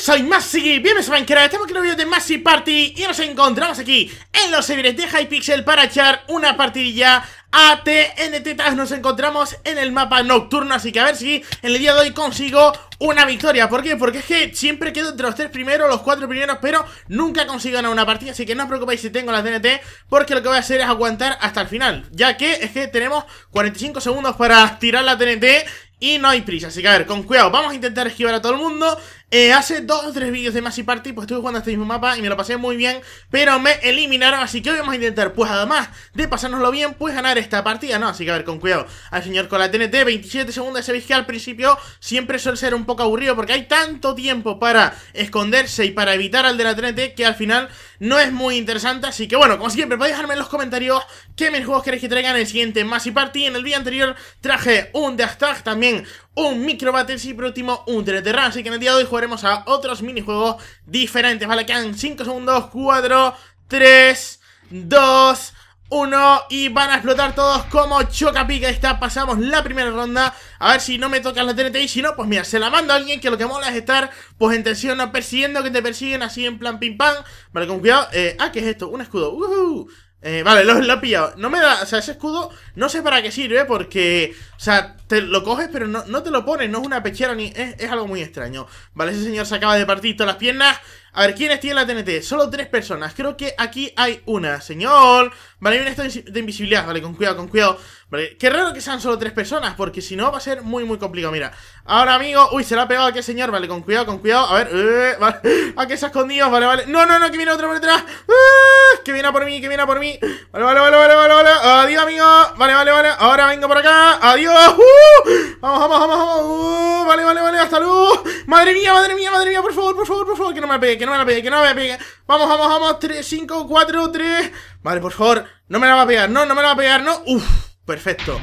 soy Masi, bienvenidos a Minecraft, estamos aquí en un video de Masi Party y nos encontramos aquí en los servidores de Hypixel para echar una partidilla ATNT nos encontramos en el mapa nocturno Así que a ver si en el día de hoy consigo una victoria ¿Por qué? Porque es que siempre quedo entre los tres primeros, los cuatro primeros Pero nunca consigo ganar una partida Así que no os preocupéis si tengo la TNT Porque lo que voy a hacer es aguantar hasta el final Ya que es que tenemos 45 segundos para tirar la TNT y no hay prisa, así que a ver, con cuidado Vamos a intentar esquivar a todo el mundo eh, hace dos o tres vídeos de Massive Party, pues estuve jugando este mismo mapa y me lo pasé muy bien, pero me eliminaron, así que hoy vamos a intentar, pues además de pasárnoslo bien, pues ganar esta partida, ¿no? Así que a ver, con cuidado, al señor con la TNT, 27 segundos, sabéis que al principio siempre suele ser un poco aburrido porque hay tanto tiempo para esconderse y para evitar al de la TNT que al final no es muy interesante, así que bueno, como siempre, podéis dejarme en los comentarios qué mis juegos queréis que traigan en el siguiente Massive Party, en el día anterior traje un Death Tag, también un Micro Battles y por último un TNT Run, así que en el día de hoy juego jugaremos a otros minijuegos diferentes, ¿vale? Quedan 5 segundos, 4, 3, 2, 1 y van a explotar todos como chocapica. Ahí está, pasamos la primera ronda. A ver si no me toca la TNT y si no, pues mira, se la mando a alguien que lo que mola es estar pues en tensión, no persiguiendo, que te persiguen así en plan pim pam. Vale, con cuidado. Eh, ah, ¿qué es esto? Un escudo. Uh eh, vale, lo, he pillado. No me da. O sea, ese escudo no sé para qué sirve porque. O sea, te lo coges, pero no, te lo pones. No es una pechera ni. Es, es, algo muy extraño. Vale, ese señor se acaba de partir todas las piernas. A ver, ¿quiénes tienen la TNT? Solo tres personas. Creo que aquí hay una. Señor. Vale, hay un estado de invisibilidad. Vale, con cuidado, con cuidado. Vale, qué raro que sean solo tres personas. Porque si no, va a ser muy, muy complicado. Mira, ahora, amigo. Uy, se la ha pegado a aquel señor. Vale, con cuidado, con cuidado. A ver, eh, vale. ¿A qué se ha escondido? Vale, vale. No, no, no, que viene otro por detrás. Ah, que viene por mí, que viene a por mí. Vale, vale, vale, vale, vale, vale. Adiós, amigo. Vale, vale, vale. Ahora vengo por acá. Adiós. Uh, vamos, vamos, vamos, vamos. Uh vale, vale, vale, hasta luego. Madre mía, madre mía, madre mía, por favor, por favor, por favor, que no me la pegue, que no me la pegue, que no me la pegue. Vamos, vamos, vamos, tres 5, 4, 3. Vale, por favor, no me la va a pegar, no, no me la va a pegar, no. Uf, perfecto.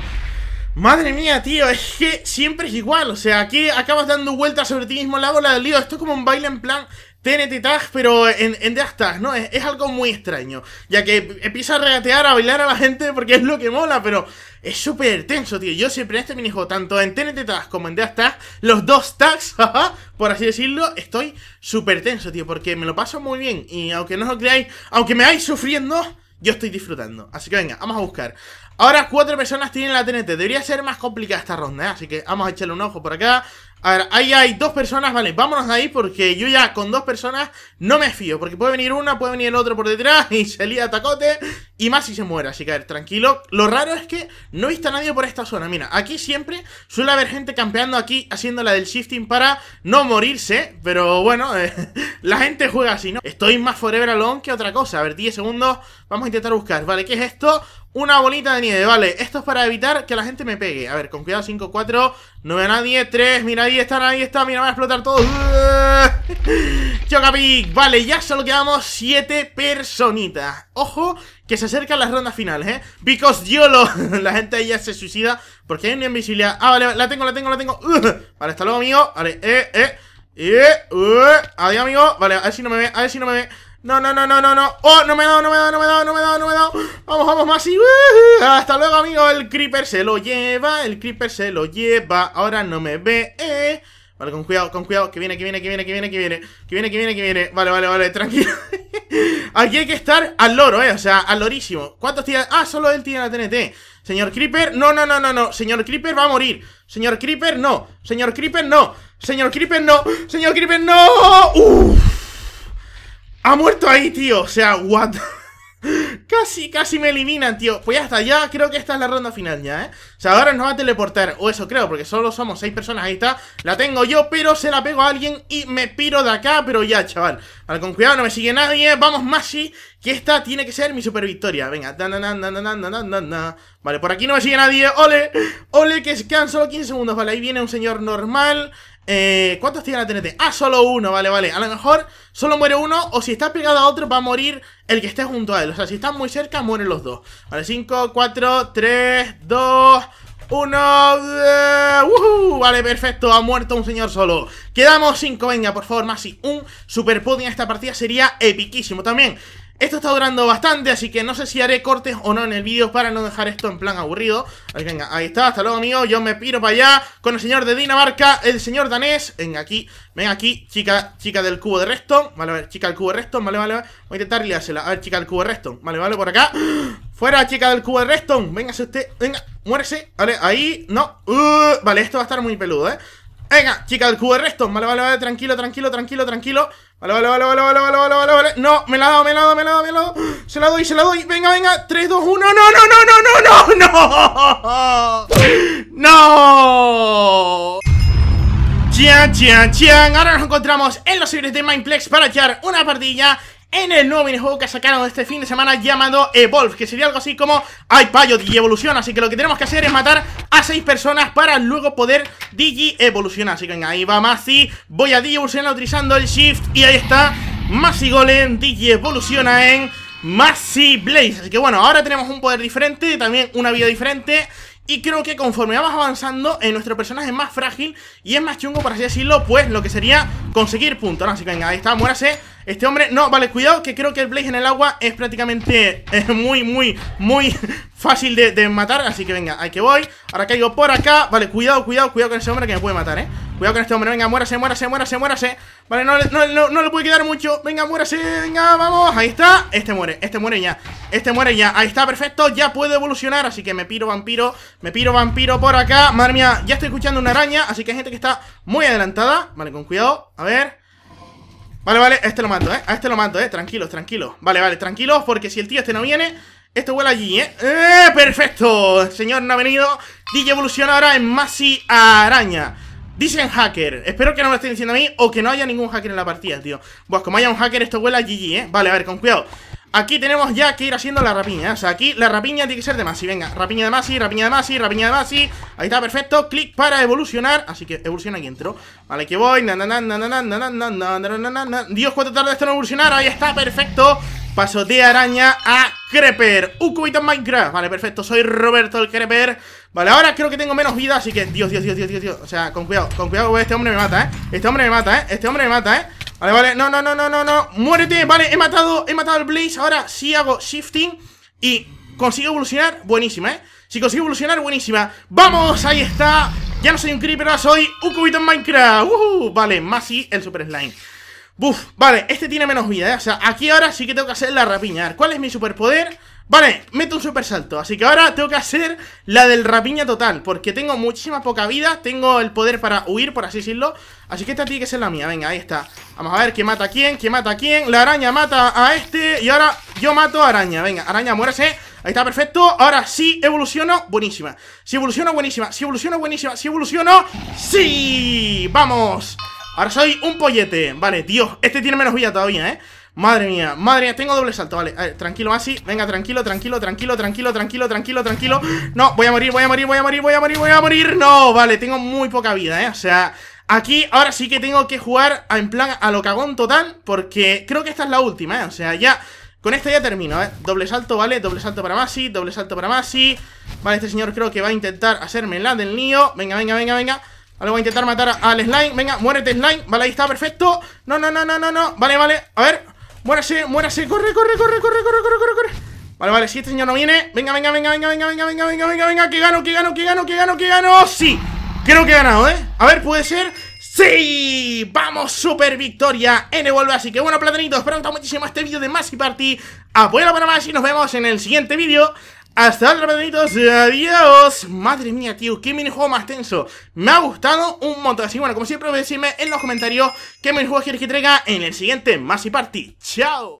Madre mía, tío, es que siempre es igual. O sea, aquí acabas dando vueltas sobre ti mismo lado, la del lío. Esto es como un baile en plan TNT Tag, pero en, en Death Tag, ¿no? Es, algo muy extraño, ya que empieza a regatear, a bailar a la gente porque es lo que mola, pero es súper tenso, tío. Yo siempre en este minijuego, tanto en TNT Tag como en Death Tag, los dos tags, por así decirlo, estoy súper tenso, tío, porque me lo paso muy bien y aunque no lo creáis, aunque me vais sufriendo, yo estoy disfrutando. Así que venga, vamos a buscar. Ahora cuatro personas tienen la TNT. Debería ser más complicada esta ronda, ¿eh? así que vamos a echarle un ojo por acá. A ver, ahí hay dos personas, vale, vámonos ahí porque yo ya con dos personas no me fío. Porque puede venir una, puede venir el otro por detrás y se a tacote y más si se muere. Así que a ver, tranquilo. Lo raro es que no viste a nadie por esta zona. Mira, aquí siempre suele haber gente campeando aquí haciendo la del shifting para no morirse. Pero bueno, eh, la gente juega así, ¿no? Estoy más forever alone que otra cosa. A ver, 10 segundos. Vamos a intentar buscar. Vale, ¿qué es esto? Una bolita de nieve, vale. Esto es para evitar que la gente me pegue. A ver, con cuidado, 5, 4. No veo a nadie. 3, mira, ahí están, ahí está. Mira, va a explotar todo Chocapic. Vale, ya solo quedamos 7 personitas. Ojo, que se acercan las rondas finales, ¿eh? Because YOLO. la gente ahí ya se suicida porque hay una invisibilidad. Ah, vale, la tengo, la tengo, la tengo. Vale, hasta luego, amigo. Vale, eh, eh, eh. Eh, adiós, amigo. Vale, a ver si no me ve, a ver si no me ve. No, no, no, no, no, no. Oh, no me he dado, no me he dado, no me he dado, no me he dado, vamos, vamos, más hasta luego, amigo, el creeper se lo lleva, el creeper se lo lleva, ahora no me ve, eh. Vale, con cuidado, con cuidado, que viene, que viene, que viene, que viene, que viene, que viene, que viene, que viene. Vale, vale, vale, tranquilo. Aquí hay que estar al loro, eh, o sea, al lorísimo. ¿Cuántos tiene? Ah, solo él tiene la TNT. Señor Creeper, no, no, no, no, no. Señor Creeper va a morir. Señor Creeper, no. Señor Creeper, no. Señor Creeper, no. Señor Creeper, no. Uf. Ha muerto ahí, tío. O sea, what Casi, casi me eliminan, tío Pues ya está, ya creo que esta es la ronda final ya, ¿eh? O sea, ahora nos va a teleportar O eso creo, porque solo somos seis personas, ahí está La tengo yo, pero se la pego a alguien y me piro de acá Pero ya, chaval Vale, con cuidado, no me sigue nadie Vamos, Masi Que esta tiene que ser mi super victoria Venga Vale, por aquí no me sigue nadie Ole, ole, que quedan solo 15 segundos Vale, ahí viene un señor normal eh, ¿Cuántos tiene la TNT? Ah, solo uno, vale, vale. A lo mejor solo muere uno o si está pegado a otro va a morir el que esté junto a él. O sea, si están muy cerca, mueren los dos. Vale, 5, 4, 3, 2, 1... Vale, perfecto, ha muerto un señor solo. Quedamos cinco venga, por favor, Y Un super en esta partida sería epiquísimo también. Esto está durando bastante, así que no sé si haré cortes o no en el vídeo para no dejar esto en plan aburrido. Ahí, venga, ahí está, hasta luego, mío Yo me piro para allá con el señor de Dinamarca, el señor danés. Venga aquí, venga aquí, chica, chica del cubo de Reston. Vale, a ver chica del cubo de Reston, vale, vale. Voy a intentar liársela. A ver, chica del cubo de Reston. Vale, vale, por acá. Fuera, chica del cubo de Reston. usted, venga, muérese. Vale, ahí, no. Uh, vale, esto va a estar muy peludo, eh. Venga, chica del cubo de Reston. Vale, vale, vale, tranquilo, tranquilo, tranquilo, tranquilo. Vale, vale, vale, vale, vale, vale, vale, vale, vale No, me la doy, dado, me la doy, dado, me la doy, dado, me la dado. Se la doy, se la doy. Venga, venga. 3, 2, 1. No, no, no, no, no, no, no. No. Chian, chian, chian. Ahora nos encontramos en los servidores de Mindplex para echar una partilla en el nuevo minijuego que sacaron este fin de semana llamado Evolve, que sería algo así como payo! y evolución, así que lo que tenemos que hacer es matar a 6 personas para luego poder digi evolucionar, así que venga, ahí va Masi, voy a digi evolucionar utilizando el Shift y ahí está Masi Golem, digi evoluciona en Masi Blaze, así que bueno, ahora tenemos un poder diferente, también una vida diferente y creo que conforme vamos avanzando, eh, nuestro personaje es más frágil y es más chungo, por así decirlo, pues lo que sería conseguir puntos. Así que venga, ahí está, muérase. Este hombre, no, vale, cuidado, que creo que el Blaze en el agua es prácticamente eh, muy, muy, muy fácil de, de matar. Así que venga, ahí que voy. Ahora caigo por acá. Vale, cuidado, cuidado, cuidado con ese hombre que me puede matar, ¿eh? Cuidado con este hombre, venga, muérase, muérase, muérase, muérase Vale, no, no, no, le puede quedar mucho Venga, muérase, venga, vamos, ahí está Este muere, este muere ya, este muere ya Ahí está, perfecto, ya puede evolucionar Así que me piro vampiro, me piro vampiro por acá Madre mía, ya estoy escuchando una araña Así que hay gente que está muy adelantada Vale, con cuidado, a ver Vale, vale, este lo mato, eh, a este lo mato, eh Tranquilo, tranquilo, vale, vale, tranquilo Porque si el tío este no viene, este huele allí, ¿eh? ¿eh? ¡Perfecto! señor no ha venido DJ evoluciona ahora en Masi Araña Dicen hacker. Espero que no me lo estén diciendo a mí o que no haya ningún hacker en la partida, tío. Pues como haya un hacker, esto huele a GG, ¿eh? Vale, a ver, con cuidado. Aquí tenemos ya que ir haciendo la rapiña. O sea, aquí la rapiña tiene que ser de Masi. Venga, rapiña de Masi, rapiña de Masi, rapiña de Masi. Ahí está, perfecto. Clic para evolucionar. Así que evoluciona y entro. Vale, que voy. Dios, cuánto tarda esto en evolucionar. Ahí está, perfecto. Paso de araña a creper, Un cubito en Minecraft Vale, perfecto, soy Roberto el creper. Vale, ahora creo que tengo menos vida, así que Dios, Dios, Dios, Dios, Dios, O sea, con cuidado, con cuidado, este hombre me mata, ¿eh? Este hombre me mata, ¿eh? Este hombre me mata, ¿eh? Vale, vale, no, no, no, no, no, no Muérete, vale, he matado, he matado al Blaze Ahora sí hago shifting Y consigo evolucionar, buenísima, ¿eh? Si consigo evolucionar, buenísima ¡Vamos! Ahí está Ya no soy un creeper, ahora soy un cubito en Minecraft Vale, Vale, más y el Super Slime Buf, vale, este tiene menos vida, ¿eh? O sea, aquí ahora sí que tengo que hacer la ver, ¿Cuál es mi superpoder? Vale, meto un super salto Así que ahora tengo que hacer la del rapiña total Porque tengo muchísima poca vida Tengo el poder para huir, por así decirlo Así que esta tiene que ser la mía, venga, ahí está Vamos a ver quién mata a quién, quién mata a quién La araña mata a este Y ahora yo mato a araña, venga, araña, muérase Ahí está, perfecto, ahora sí evoluciono Buenísima, si sí, evoluciono, buenísima Si sí, evoluciono, buenísima, si sí, evoluciono ¡Sí! ¡Vamos! Ahora soy un pollete. Vale, tío. Este tiene menos vida todavía, ¿eh? Madre mía, madre mía, tengo doble salto, vale Tranquilo, Masi, venga, tranquilo, tranquilo, tranquilo, tranquilo, tranquilo, tranquilo, tranquilo No, voy a morir, voy a morir, voy a morir, voy a morir, voy a morir No, vale, tengo muy poca vida, eh, o sea Aquí ahora sí que tengo que jugar en plan a lo cagón total Porque creo que esta es la última, eh, o sea, ya Con esta ya termino, eh, doble salto, vale, doble salto para Masi, doble salto para Masi Vale, este señor creo que va a intentar hacerme la del lío Venga, venga, venga, venga Vale, voy a intentar matar al slime. Venga, muérete, slime. Vale, ahí está, perfecto. No, no, no, no, no, no. Vale, vale. A ver. Muérase, muérase. Corre, corre, corre, corre, corre, corre, corre, corre. Vale, vale, si este señor no viene. Venga, venga, venga, venga, venga, venga, venga, venga, venga, venga. Que gano, que gano, que gano, que gano, que gano. Sí. Creo que he ganado, ¿eh? A ver, puede ser. ¡Sí! ¡Vamos! ¡Super victoria N vuelve Así que bueno, platanitos, espero que muchísimo este vídeo de Massive Party. Apoyalo para más y nos vemos en el siguiente vídeo. Hasta luego, benditos, adiós. Madre mía, tío, qué minijuego más tenso. Me ha gustado un montón. Así que, bueno, como siempre, voy a decirme en los comentarios qué minijuego quieres que traiga en el siguiente Masi Party. ¡Chao!